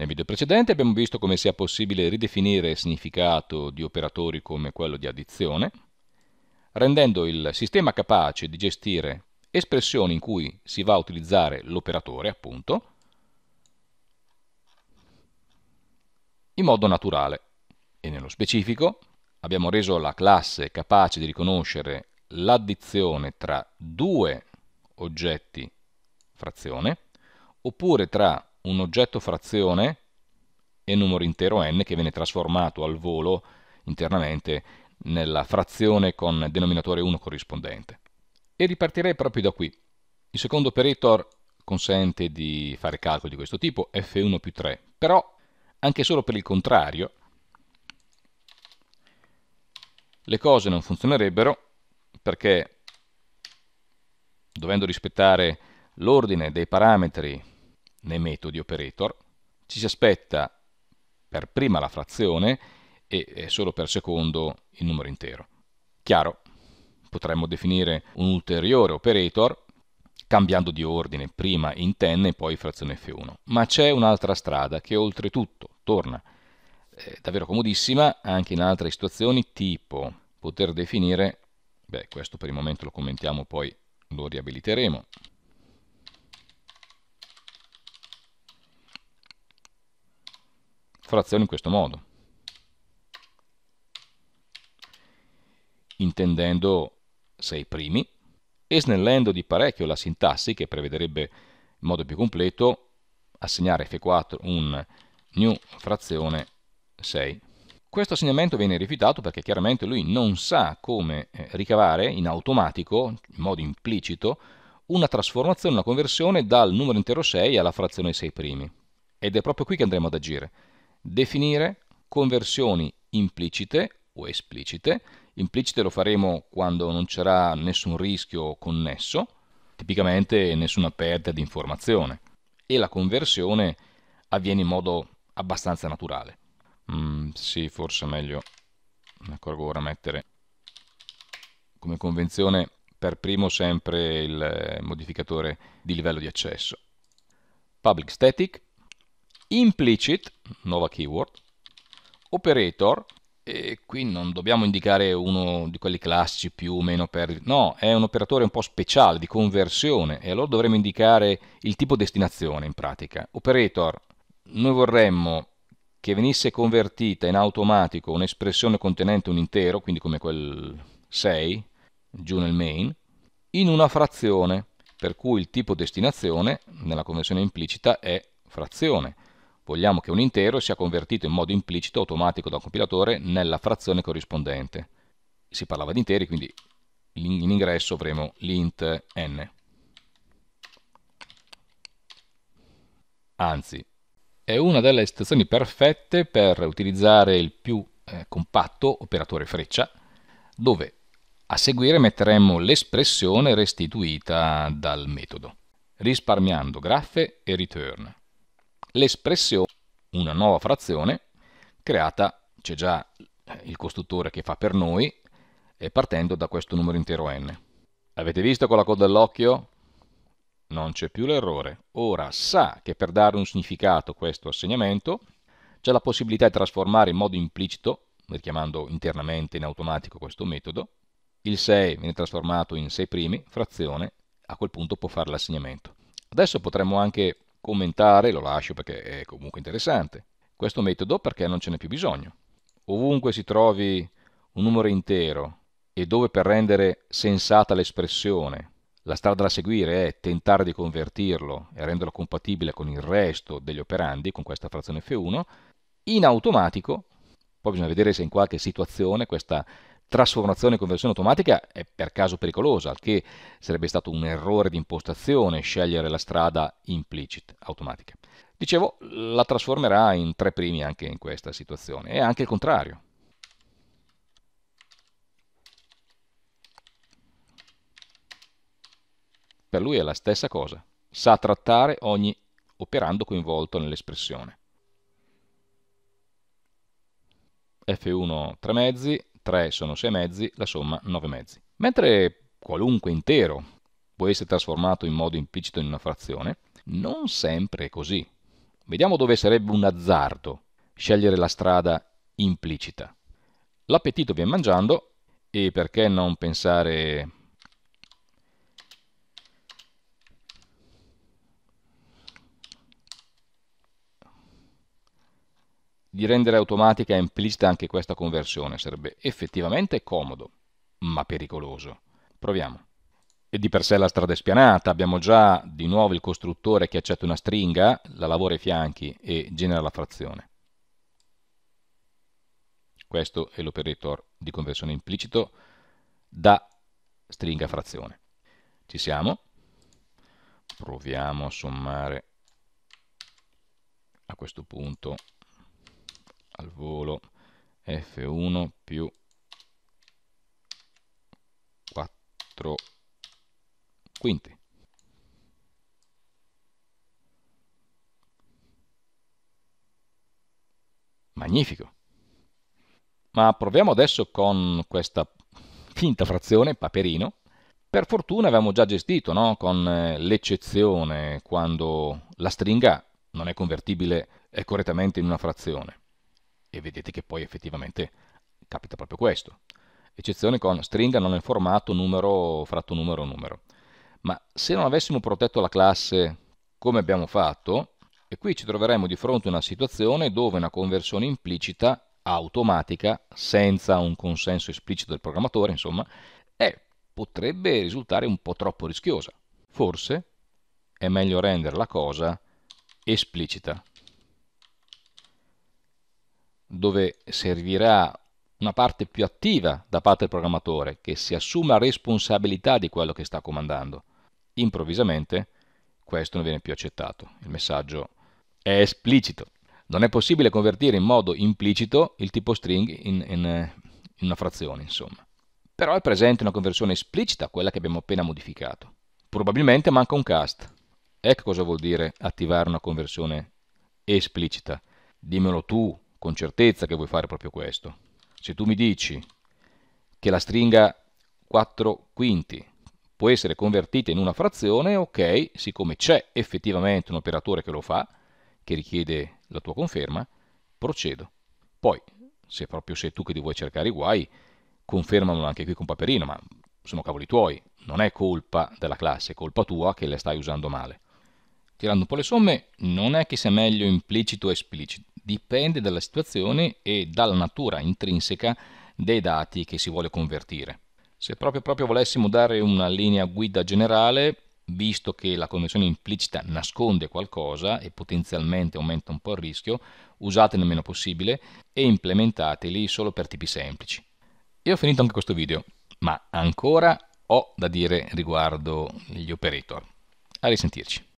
Nel video precedente abbiamo visto come sia possibile ridefinire il significato di operatori come quello di addizione, rendendo il sistema capace di gestire espressioni in cui si va a utilizzare l'operatore, appunto, in modo naturale. E nello specifico abbiamo reso la classe capace di riconoscere l'addizione tra due oggetti frazione, oppure tra un oggetto frazione e numero intero n che viene trasformato al volo internamente nella frazione con denominatore 1 corrispondente. E ripartirei proprio da qui. Il secondo operator consente di fare calcoli di questo tipo, f1 più 3, però anche solo per il contrario le cose non funzionerebbero perché dovendo rispettare l'ordine dei parametri nei metodi operator, ci si aspetta per prima la frazione e solo per secondo il numero intero. Chiaro, potremmo definire un ulteriore operator cambiando di ordine prima in ten e poi frazione f1, ma c'è un'altra strada che oltretutto torna eh, davvero comodissima anche in altre situazioni, tipo poter definire, beh questo per il momento lo commentiamo poi lo riabiliteremo, frazione in questo modo, intendendo 6 primi e snellendo di parecchio la sintassi che prevederebbe in modo più completo assegnare F4 un new frazione 6. Questo assegnamento viene rifiutato perché chiaramente lui non sa come eh, ricavare in automatico, in modo implicito, una trasformazione, una conversione dal numero intero 6 alla frazione 6 primi. Ed è proprio qui che andremo ad agire. Definire conversioni implicite o esplicite. Implicite lo faremo quando non c'era nessun rischio connesso, tipicamente nessuna perdita di informazione. E la conversione avviene in modo abbastanza naturale. Mm, sì, forse è meglio, mi accorgo ora, mettere come convenzione per primo sempre il modificatore di livello di accesso. Public static implicit, nuova keyword, operator, e qui non dobbiamo indicare uno di quelli classici più o meno per... no, è un operatore un po' speciale di conversione e allora dovremmo indicare il tipo destinazione in pratica. Operator, noi vorremmo che venisse convertita in automatico un'espressione contenente un intero, quindi come quel 6, giù nel main, in una frazione, per cui il tipo destinazione nella conversione implicita è frazione. Vogliamo che un intero sia convertito in modo implicito automatico dal compilatore nella frazione corrispondente. Si parlava di interi, quindi in ingresso avremo l'int n. Anzi, è una delle situazioni perfette per utilizzare il più eh, compatto operatore freccia, dove a seguire metteremo l'espressione restituita dal metodo, risparmiando graffe e return l'espressione, una nuova frazione, creata, c'è già il costruttore che fa per noi, e partendo da questo numero intero n. Avete visto con la coda dell'occhio? Non c'è più l'errore. Ora sa che per dare un significato a questo assegnamento c'è la possibilità di trasformare in modo implicito, richiamando internamente in automatico questo metodo, il 6 viene trasformato in 6 primi, frazione, a quel punto può fare l'assegnamento. Adesso potremmo anche Commentare lo lascio perché è comunque interessante. Questo metodo perché non ce n'è più bisogno. Ovunque si trovi un numero intero e dove per rendere sensata l'espressione la strada da seguire è tentare di convertirlo e renderlo compatibile con il resto degli operandi, con questa frazione F1, in automatico, poi bisogna vedere se in qualche situazione questa trasformazione e conversione automatica è per caso pericolosa, che sarebbe stato un errore di impostazione scegliere la strada implicit automatica. Dicevo, la trasformerà in tre primi anche in questa situazione, e anche il contrario. Per lui è la stessa cosa, sa trattare ogni operando coinvolto nell'espressione. F1 tre mezzi, 3 sono 6 mezzi, la somma 9 mezzi. Mentre qualunque intero può essere trasformato in modo implicito in una frazione, non sempre è così. Vediamo dove sarebbe un azzardo scegliere la strada implicita. L'appetito viene mangiando e perché non pensare di rendere automatica e implicita anche questa conversione sarebbe effettivamente comodo, ma pericoloso. Proviamo. E di per sé la strada è spianata, abbiamo già di nuovo il costruttore che accetta una stringa, la lavora ai fianchi e genera la frazione. Questo è l'operator di conversione implicito da stringa frazione. Ci siamo. Proviamo a sommare a questo punto al volo F1 più 4 quinti. Magnifico. Ma proviamo adesso con questa finta frazione, paperino. Per fortuna avevamo già gestito no? con eh, l'eccezione quando la stringa non è convertibile correttamente in una frazione e vedete che poi effettivamente capita proprio questo. Eccezione con stringa non è formato numero fratto numero numero. Ma se non avessimo protetto la classe come abbiamo fatto, e qui ci troveremmo di fronte a una situazione dove una conversione implicita, automatica, senza un consenso esplicito del programmatore, insomma, è, potrebbe risultare un po' troppo rischiosa. Forse è meglio rendere la cosa esplicita dove servirà una parte più attiva da parte del programmatore che si assuma responsabilità di quello che sta comandando. Improvvisamente questo non viene più accettato, il messaggio è esplicito. Non è possibile convertire in modo implicito il tipo string in, in, in una frazione, insomma. Però è presente una conversione esplicita, quella che abbiamo appena modificato. Probabilmente manca un cast. Ecco cosa vuol dire attivare una conversione esplicita. Dimmelo tu, con certezza che vuoi fare proprio questo. Se tu mi dici che la stringa 4 quinti può essere convertita in una frazione, ok, siccome c'è effettivamente un operatore che lo fa, che richiede la tua conferma, procedo. Poi, se proprio sei tu che ti vuoi cercare i guai, confermamelo anche qui con Paperino, ma sono cavoli tuoi, non è colpa della classe, è colpa tua che le stai usando male. Tirando un po' le somme, non è che sia meglio implicito o esplicito, dipende dalla situazione e dalla natura intrinseca dei dati che si vuole convertire. Se proprio, proprio volessimo dare una linea guida generale, visto che la connessione implicita nasconde qualcosa e potenzialmente aumenta un po' il rischio, usatene il meno possibile e implementateli solo per tipi semplici. E ho finito anche questo video, ma ancora ho da dire riguardo gli operator. A risentirci.